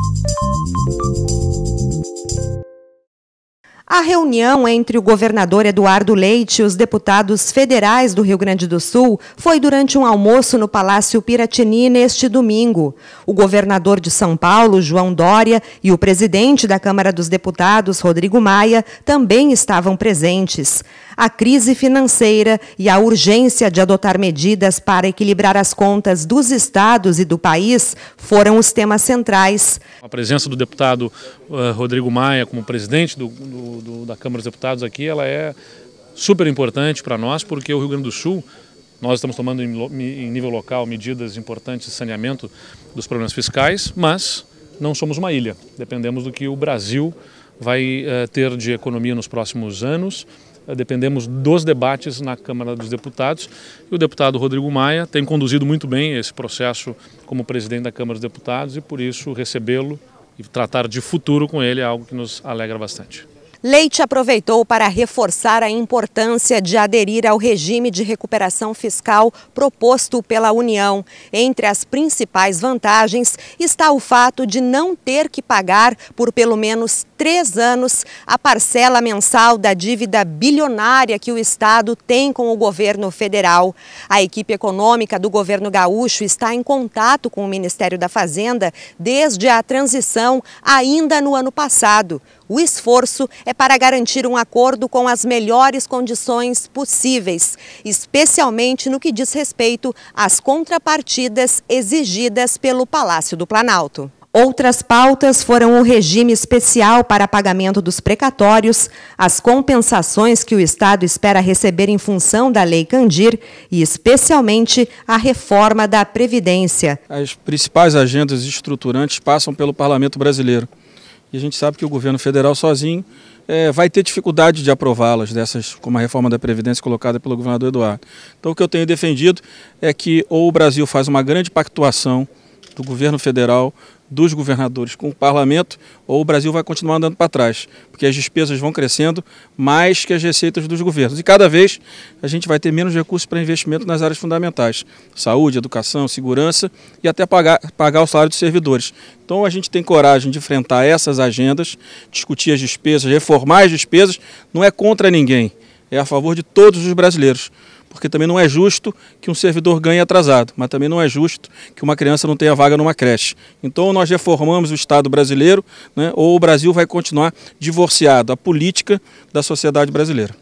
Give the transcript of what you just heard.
うん。A reunião entre o governador Eduardo Leite e os deputados federais do Rio Grande do Sul foi durante um almoço no Palácio Piratini neste domingo. O governador de São Paulo, João Dória, e o presidente da Câmara dos Deputados, Rodrigo Maia, também estavam presentes. A crise financeira e a urgência de adotar medidas para equilibrar as contas dos estados e do país foram os temas centrais. A presença do deputado eh, Rodrigo Maia como presidente do, do do, da Câmara dos Deputados aqui, ela é super importante para nós, porque o Rio Grande do Sul, nós estamos tomando em, em nível local medidas importantes de saneamento dos problemas fiscais, mas não somos uma ilha. Dependemos do que o Brasil vai uh, ter de economia nos próximos anos. Eh, dependemos dos debates na Câmara dos Deputados. E o deputado Rodrigo Maia tem conduzido muito bem esse processo como presidente da Câmara dos Deputados e, por isso, recebê-lo e tratar de futuro com ele é algo que nos alegra bastante. Leite aproveitou para reforçar a importância de aderir ao regime de recuperação fiscal proposto pela União. Entre as principais vantagens está o fato de não ter que pagar por pelo menos três anos a parcela mensal da dívida bilionária que o Estado tem com o governo federal. A equipe econômica do governo gaúcho está em contato com o Ministério da Fazenda desde a transição ainda no ano passado. O esforço é para garantir um acordo com as melhores condições possíveis, especialmente no que diz respeito às contrapartidas exigidas pelo Palácio do Planalto. Outras pautas foram o regime especial para pagamento dos precatórios, as compensações que o Estado espera receber em função da Lei Candir e, especialmente, a reforma da Previdência. As principais agendas estruturantes passam pelo Parlamento Brasileiro e a gente sabe que o governo federal sozinho é, vai ter dificuldade de aprová-las, dessas, como a reforma da Previdência colocada pelo governador Eduardo. Então o que eu tenho defendido é que ou o Brasil faz uma grande pactuação do governo federal dos governadores com o parlamento, ou o Brasil vai continuar andando para trás, porque as despesas vão crescendo mais que as receitas dos governos. E cada vez a gente vai ter menos recursos para investimento nas áreas fundamentais: saúde, educação, segurança e até pagar, pagar o salário dos servidores. Então a gente tem coragem de enfrentar essas agendas, discutir as despesas, reformar as despesas, não é contra ninguém, é a favor de todos os brasileiros porque também não é justo que um servidor ganhe atrasado, mas também não é justo que uma criança não tenha vaga numa creche. Então nós reformamos o Estado brasileiro, né, ou o Brasil vai continuar divorciado a política da sociedade brasileira.